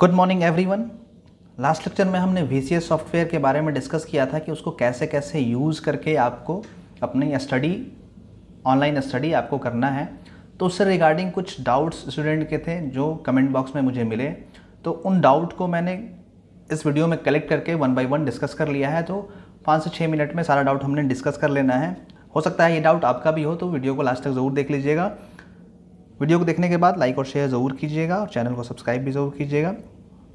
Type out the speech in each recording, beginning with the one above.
good morning everyone last lecture में हमने we software के बारे में डिस्कस किया था कि उसको कैसे कैसे यूज़ करके आपको अपनी स्टडी ऑनलाइन स्टडी आपको करना है तो उससे रिगार्डिंग कुछ डाउट्स स्टूडेंट के थे जो कमेंट बॉक्स में मुझे मिले तो उन डाउट को मैंने इस वीडियो में कलेक्ट करके वन बाई वन डिस्कस कर लिया है तो पाँच से छः मिनट में सारा डाउट हमने डिस्कस कर लेना है हो सकता है ये डाउट आपका भी हो तो वीडियो को लास्ट तक ज़रूर देख लीजिएगा वीडियो को देखने के बाद लाइक और शेयर ज़रूर कीजिएगा और चैनल को सब्सक्राइब भी ज़रूर कीजिएगा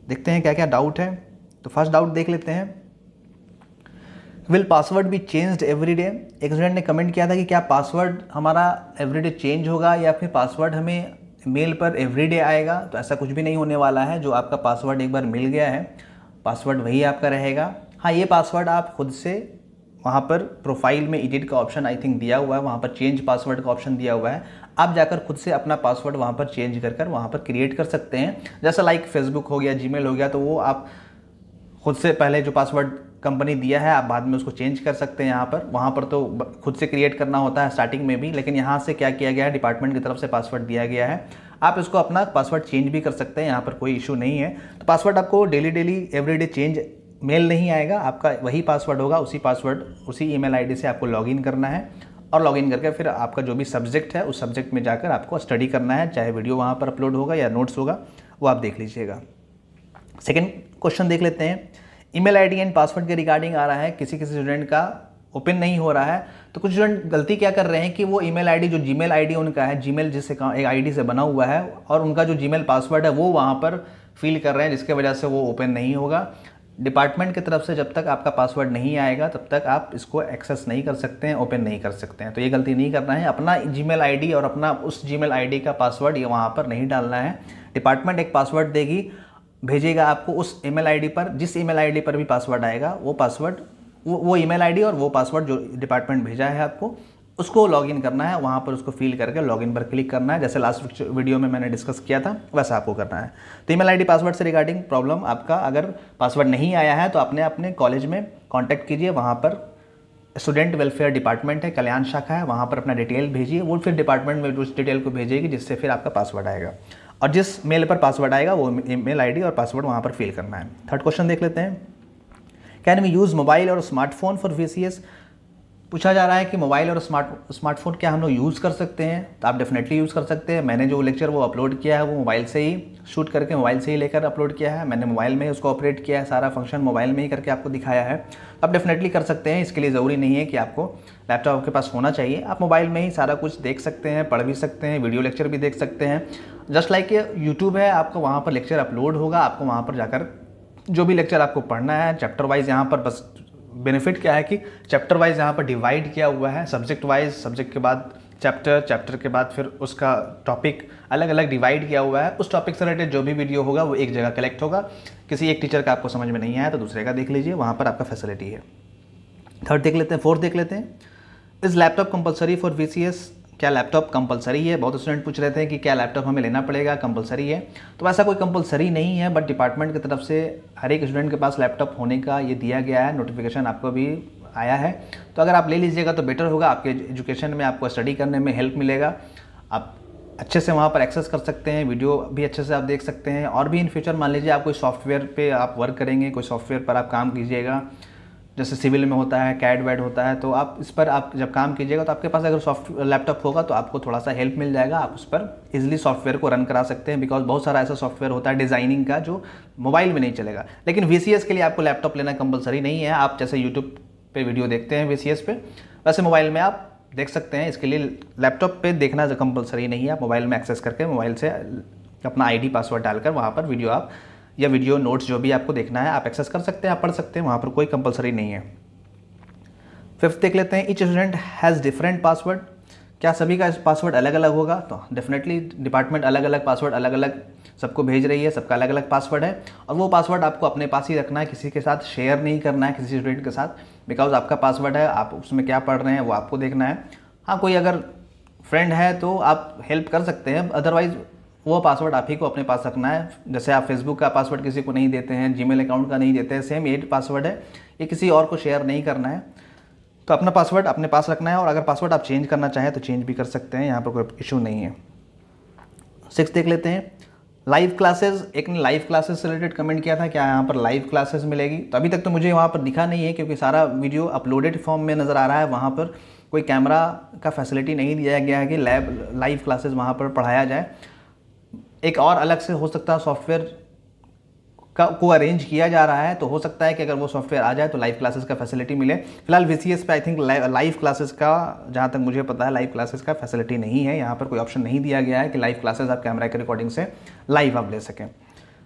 देखते हैं क्या क्या डाउट है तो फर्स्ट डाउट देख लेते हैं will password be changed every day एक स्टूडेंट ने कमेंट किया था कि क्या पासवर्ड हमारा एवरी डे चेंज होगा या फिर पासवर्ड हमें मेल पर एवरी डे आएगा तो ऐसा कुछ भी नहीं होने वाला है जो आपका पासवर्ड एक बार मिल गया है पासवर्ड वही आपका रहेगा हाँ ये पासवर्ड आप खुद से वहाँ पर प्रोफाइल में एडिट का ऑप्शन आई थिंक दिया हुआ है वहाँ पर चेंज पासवर्ड का ऑप्शन दिया हुआ है आप जाकर खुद से अपना पासवर्ड वहाँ पर चेंज कर कर वहाँ पर क्रिएट कर सकते हैं जैसा लाइक फेसबुक हो गया जीमेल हो गया तो वो आप खुद से पहले जो पासवर्ड कंपनी दिया है आप बाद में उसको चेंज कर सकते हैं यहाँ पर वहाँ पर तो खुद से क्रिएट करना होता है स्टार्टिंग में भी लेकिन यहाँ से क्या किया गया है डिपार्टमेंट की तरफ से पासवर्ड दिया गया है आप इसको अपना पासवर्ड चेंज भी कर सकते हैं यहाँ पर कोई इशू नहीं है तो पासवर्ड आपको daily daily everyday change mail नहीं आएगा आपका वही पासवर्ड होगा उसी पासवर्ड उसी ईमेल आईडी से आपको लॉगिन करना है और लॉगिन करके फिर आपका जो भी सब्जेक्ट है उस सब्जेक्ट में जाकर आपको स्टडी करना है चाहे वीडियो वहाँ पर अपलोड होगा या नोट्स होगा वो आप देख लीजिएगा सेकेंड क्वेश्चन देख लेते हैं ईमेल आईडी एंड पासवर्ड के रिगार्डिंग आ रहा है किसी किसी स्टूडेंट का ओपन नहीं हो रहा है तो कुछ स्टूडेंट गलती क्या कर रहे हैं कि वो ईमेल आईडी जो जीमेल आईडी उनका है जीमेल जिस एक आईडी से बना हुआ है और उनका जो जीमेल पासवर्ड है वो वहाँ पर फिल कर रहे हैं जिसके वजह से वो ओपन नहीं होगा डिपार्टमेंट की तरफ से जब तक आपका पासवर्ड नहीं आएगा तब तक आप इसको एक्सेस नहीं कर सकते हैं ओपन नहीं कर सकते हैं तो ये गलती नहीं करना है अपना जीमेल आईडी और अपना उस जीमेल आईडी का पासवर्ड ये वहाँ पर नहीं डालना है डिपार्टमेंट एक पासवर्ड देगी भेजेगा आपको उस ई मेल पर जिस ई मेल पर भी पासवर्ड आएगा वो पासवर्ड वो वो ईमेल आईडी और वो पासवर्ड जो डिपार्टमेंट भेजा है आपको उसको लॉगिन करना है वहाँ पर उसको फिल करके लॉगिन पर क्लिक करना है जैसे लास्ट वीडियो में मैंने डिस्कस किया था वैसा आपको करना है तो ईमेल आईडी पासवर्ड से रिगार्डिंग प्रॉब्लम आपका अगर पासवर्ड नहीं आया है तो आपने अपने कॉलेज में कॉन्टैक्ट कीजिए वहाँ पर स्टूडेंट वेलफेयर डिपार्टमेंट है कल्याण शाखा है वहाँ पर अपना डिटेल भेजिए वो फिर डिपार्टमेंट में उस डिटेल को भेजेगी जिससे फिर आपका पासवर्ड आएगा और जिस मेल पर पासवर्ड आएगा वो मेल आईडी और पासवर्ड वहाँ पर फिल करना है थर्ड क्वेश्चन देख लेते हैं कैन वी यूज़ मोबाइल और स्मार्टफोन फॉर वी पूछा जा रहा है कि मोबाइल और स्मार्ट स्मार्टफोन क्या हम लोग यूज़ कर सकते हैं तो आप डेफिनेटली यूज़ कर सकते हैं मैंने जो लेक्चर वो अपलोड किया है वो मोबाइल से ही शूट करके मोबाइल से ही लेकर अपलोड किया है मैंने मोबाइल में उसको ऑपरेट किया है सारा फंक्शन मोबाइल में ही करके आपको दिखाया है तो आप डेफिनेटली कर सकते हैं इसके लिए ज़रूरी नहीं है कि आपको लैपटॉप आपके पास होना चाहिए आप मोबाइल में ही सारा कुछ देख सकते हैं पढ़ भी सकते हैं वीडियो लेक्चर भी देख सकते हैं जस्ट लाइक यूट्यूब है आपको वहाँ पर लेक्चर अपलोड होगा आपको वहाँ पर जाकर जो भी लेक्चर आपको पढ़ना है चैप्टर वाइज यहाँ पर बस बेनिफिट क्या है कि चैप्टर वाइज यहाँ पर डिवाइड किया हुआ है सब्जेक्ट वाइज सब्जेक्ट के बाद चैप्टर चैप्टर के बाद फिर उसका टॉपिक अलग अलग डिवाइड किया हुआ है उस टॉपिक से रिलेटेड जो भी वीडियो होगा वो एक जगह कलेक्ट होगा किसी एक टीचर का आपको समझ में नहीं आया तो दूसरे का देख लीजिए वहाँ पर आपका फैसिलिटी है थर्ड देख लेते हैं फोर्थ देख लेते हैं is laptop compulsory for V C S क्या लैपटॉप कंपलसरी है बहुत स्टूडेंट पूछ रहे थे कि क्या लैपटॉप हमें लेना पड़ेगा कंपलसरी है तो ऐसा कोई कंपलसरी नहीं है बट डिपार्टमेंट की तरफ से हर एक स्टूडेंट के पास लैपटॉप होने का ये दिया गया है नोटिफिकेशन आपको भी आया है तो अगर आप ले लीजिएगा तो बेटर होगा आपके एजुकेशन में आपको स्टडी करने में हेल्प मिलेगा आप अच्छे से वहाँ पर एक्सेस कर सकते हैं वीडियो भी अच्छे से आप देख सकते हैं और भी इन फ्यूचर मान लीजिए आप कोई सॉफ्टवेयर पर आप वर्क करेंगे कोई सॉफ्टवेयर पर आप काम कीजिएगा जैसे सिविल में होता है कैड वैड होता है तो आप इस पर आप जब काम कीजिएगा तो आपके पास अगर सॉफ्ट लैपटॉप होगा तो आपको थोड़ा सा हेल्प मिल जाएगा आप उस पर इजिली सॉफ्टवेयर को रन करा सकते हैं बिकॉज बहुत सारा ऐसा सॉफ्टवेयर होता है डिज़ाइनिंग का जो मोबाइल में नहीं चलेगा लेकिन वी के लिए आपको लैपटॉप लेना कंपलसरी नहीं है आप जैसे यूट्यूब पर वीडियो देखते हैं वी पे वैसे मोबाइल में आप देख सकते हैं इसके लिए लैपटॉप पे देखना कंपलसरी नहीं है आप मोबाइल में एक्सेस करके मोबाइल से अपना आईडी पासवर्ड डालकर वहाँ पर वीडियो आप या वीडियो नोट्स जो भी आपको देखना है आप एक्सेस कर सकते हैं आप पढ़ सकते हैं वहाँ पर कोई कंपलसरी नहीं है फिफ्थ देख लेते हैं each student has different password क्या सभी का पासवर्ड अलग अलग होगा तो डेफिनेटली डिपार्टमेंट अलग अलग पासवर्ड अलग अलग सबको भेज रही है सबका अलग अलग पासवर्ड है और वो पासवर्ड आपको अपने पास ही रखना है किसी के साथ शेयर नहीं करना है किसी स्टूडेंट के साथ बिकॉज आपका पासवर्ड है आप उसमें क्या पढ़ रहे हैं वो आपको देखना है हाँ कोई अगर फ्रेंड है तो आप हेल्प कर सकते हैं अदरवाइज वो पासवर्ड आप ही को अपने पास रखना है जैसे आप फेसबुक का पासवर्ड किसी को नहीं देते हैं जीमेल अकाउंट का नहीं देते हैं सेम एट पासवर्ड है ये किसी और को शेयर नहीं करना है तो अपना पासवर्ड अपने पास रखना है और अगर पासवर्ड आप चेंज करना चाहें तो चेंज भी कर सकते हैं यहाँ पर कोई इशू नहीं है सिक्स देख लेते हैं लाइव क्लासेस एक ने लाइव क्लासेस से रिलेटेड कमेंट किया था क्या यहाँ पर लाइव क्लासेस मिलेगी तो अभी तक तो मुझे वहाँ पर दिखा नहीं है क्योंकि सारा वीडियो अपलोडेड फॉर्म में नज़र आ रहा है वहाँ पर कोई कैमरा का फैसिलिटी नहीं दिया गया है कि लैब लाइव क्लासेस वहाँ पर पढ़ाया जाए एक और अलग से हो सकता है सॉफ्टवेयर का को अरेंज किया जा रहा है तो हो सकता है कि अगर वो सॉफ्टवेयर आ जाए तो लाइव क्लासेस का फैसिलिटी मिले फिलहाल वी सी एस पे आई थिंक लाइव क्लासेस का जहाँ तक मुझे पता है लाइव क्लासेस का फैसिलिटी नहीं है यहाँ पर कोई ऑप्शन नहीं दिया गया है कि लाइव क्लासेस आप कैमरा के रिकॉर्डिंग से लाइव आप ले सकें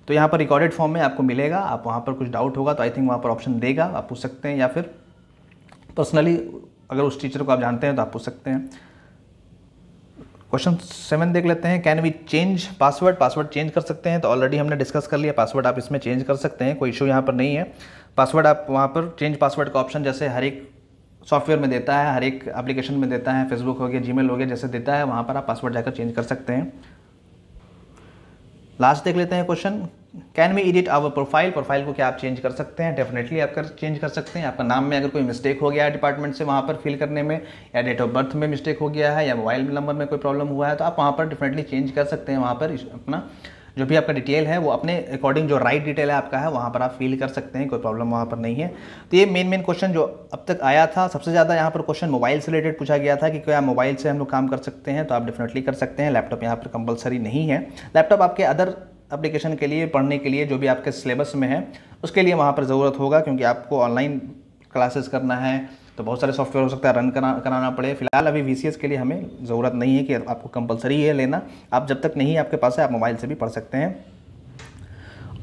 तो यहाँ पर रिकॉर्डेड फॉर्म में आपको मिलेगा आप वहाँ पर कुछ डाउट होगा तो आई थिंक वहाँ पर ऑप्शन देगा आप पूछ सकते हैं या फिर पर्सनली अगर उस टीचर को आप जानते हैं तो आप पूछ सकते हैं क्वेश्चन सेवन देख लेते हैं can we change password password change कर सकते हैं तो ऑलरेडी हमने डिस्कस कर लिया पासवर्ड आप इसमें चेंज कर सकते हैं कोई इशू यहाँ पर नहीं है पासवर्ड आप वहाँ पर चेंज पासवर्ड का ऑप्शन जैसे हर एक सॉफ्टवेयर में देता है हर एक एप्लीकेशन में देता है फेसबुक हो गया जीमेल हो गया जैसे देता है वहाँ पर आप पासवर्ड जाकर चेंज कर सकते हैं लास्ट देख लेते हैं question can we edit our profile profile को क्या आप चेंज कर सकते हैं डेफिनेटली आप कर चेंज कर सकते हैं आपका नाम में अगर कोई मिस्टेक हो गया है डिपार्टमेंट से वहाँ पर फिल करने में या डेट ऑफ बर्थ में मिस्टेक हो गया है या मोबाइल नंबर में कोई प्रॉब्लम हुआ है तो आप वहाँ पर डेफिनेटली चेंज कर सकते हैं वहाँ पर अपना जो भी आपका डिटेल है वो अपने अकॉर्डिंग जो राइट डिटेल है आपका है वहाँ पर आप फिल कर सकते हैं कोई प्रॉब्लम वहाँ पर नहीं है तो ये मेन मेन क्वेश्चन जो अब तक आया था सबसे ज़्यादा यहाँ पर क्वेश्चन मोबाइल से रिलेटेड पूछा गया था कि क्या मोबाइल से हम लोग काम कर सकते हैं तो आप डेफिनेटली कर सकते हैं लैपटॉप यहाँ पर कंपलसरी नहीं है लैपटॉप आपके अदर एप्लीकेशन के लिए पढ़ने के लिए जो भी आपके सिलेबस में है उसके लिए वहाँ पर ज़रूरत होगा क्योंकि आपको ऑनलाइन क्लासेस करना है तो बहुत सारे सॉफ्टवेयर हो सकता है रन करा कराना पड़े फिलहाल अभी वी के लिए हमें ज़रूरत नहीं है कि आपको कंपलसरी है लेना आप जब तक नहीं आपके पास है आप मोबाइल से भी पढ़ सकते हैं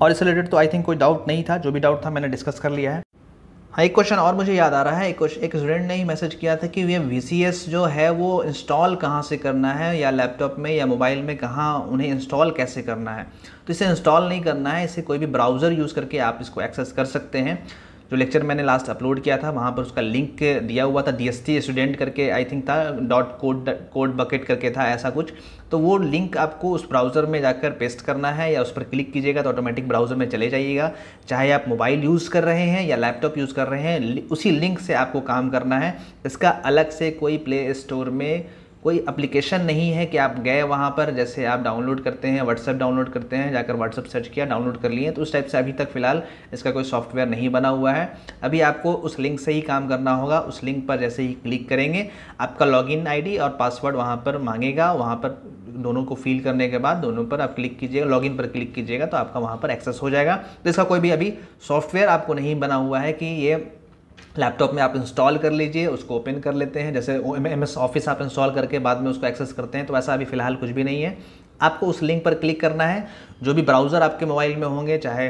और इससे रिलेटेड तो आई थिंक कोई डाउट नहीं था जो भी डाउट था मैंने डिस्कस कर लिया है हाँ एक क्वेश्चन और मुझे याद आ रहा है एक एक स्टूडेंट ने ही मैसेज किया था कि ये वी जो है वो इंस्टॉल कहाँ से करना है या लैपटॉप में या मोबाइल में कहाँ उन्हें इंस्टॉल कैसे करना है तो इसे इंस्टॉल नहीं करना है इसे कोई भी ब्राउज़र यूज़ करके आप इसको एक्सेस कर सकते हैं जो लेक्चर मैंने लास्ट अपलोड किया था वहाँ पर उसका लिंक दिया हुआ था डी स्टूडेंट करके आई थिंक था डॉट कोड कोड बकेट करके था ऐसा कुछ तो वो लिंक आपको उस ब्राउज़र में जाकर पेस्ट करना है या उस पर क्लिक कीजिएगा तो ऑटोमेटिक ब्राउज़र में चले जाइएगा चाहे आप मोबाइल यूज़ कर रहे हैं या लैपटॉप यूज़ कर रहे हैं उसी लिंक से आपको काम करना है इसका अलग से कोई प्ले स्टोर में कोई एप्लीकेशन नहीं है कि आप गए वहाँ पर जैसे आप डाउनलोड करते हैं व्हाट्सअप डाउनलोड करते हैं जाकर व्हाट्सअप सर्च किया डाउनलोड कर लिए तो उस टाइप से अभी तक फ़िलहाल इसका कोई सॉफ्टवेयर नहीं बना हुआ है अभी आपको उस लिंक से ही काम करना होगा उस लिंक पर जैसे ही क्लिक करेंगे आपका लॉग इन और पासवर्ड वहाँ पर मांगेगा वहाँ पर दोनों को फिल करने के बाद दोनों पर आप क्लिक कीजिएगा लॉगिन पर क्लिक कीजिएगा तो आपका वहाँ पर एक्सेस हो जाएगा तो इसका कोई भी अभी सॉफ्टवेयर आपको नहीं बना हुआ है कि ये लैपटॉप में आप इंस्टॉल कर लीजिए उसको ओपन कर लेते हैं जैसे एम एस ऑफिस आप इंस्टॉल करके बाद में उसको एक्सेस करते हैं तो ऐसा अभी फ़िलहाल कुछ भी नहीं है आपको उस लिंक पर क्लिक करना है जो भी ब्राउज़र आपके मोबाइल में होंगे चाहे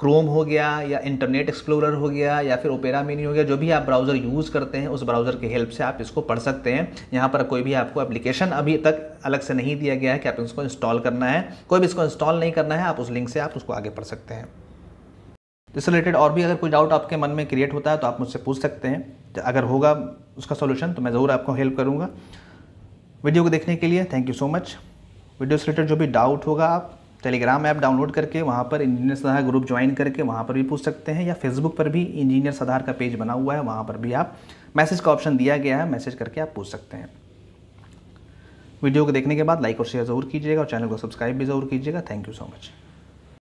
क्रोम हो गया या इंटरनेट एक्सप्लोरर हो गया या फिर ओपेरा मिनी हो गया जो भी आप ब्राउज़र यूज़ करते हैं उस ब्राउज़र की हेल्प से आप इसको पढ़ सकते हैं यहाँ पर कोई भी आपको एप्लीकेशन अभी तक अलग से नहीं दिया गया है कि आप इसको इंस्टॉल करना है कोई भी इसको इंस्टॉल नहीं करना है आप उस लिंक से आप उसको आगे पढ़ सकते हैं इससे रिलेटेड और भी अगर कोई डाउट आपके मन में क्रिएट होता है तो आप मुझसे पूछ सकते हैं अगर होगा उसका सोल्यूशन तो मैं ज़रूर आपको हेल्प करूँगा वीडियो को देखने के लिए thank you so much video से रिलेटेड जो भी डाउट होगा आप टेलीग्राम ऐप डाउनलोड करके वहाँ पर इंजीनियर आधार ग्रुप ज्वाइन करके वहाँ पर भी पूछ सकते हैं या फेसबुक पर भी इंजीनियर आधार का पेज बना हुआ है वहाँ पर भी आप मैसेज का ऑप्शन दिया गया है मैसेज करके आप पूछ सकते हैं वीडियो को देखने के बाद लाइक और शेयर ज़रूर कीजिएगा और चैनल को सब्सक्राइब भी ज़रूर कीजिएगा थैंक यू सो मच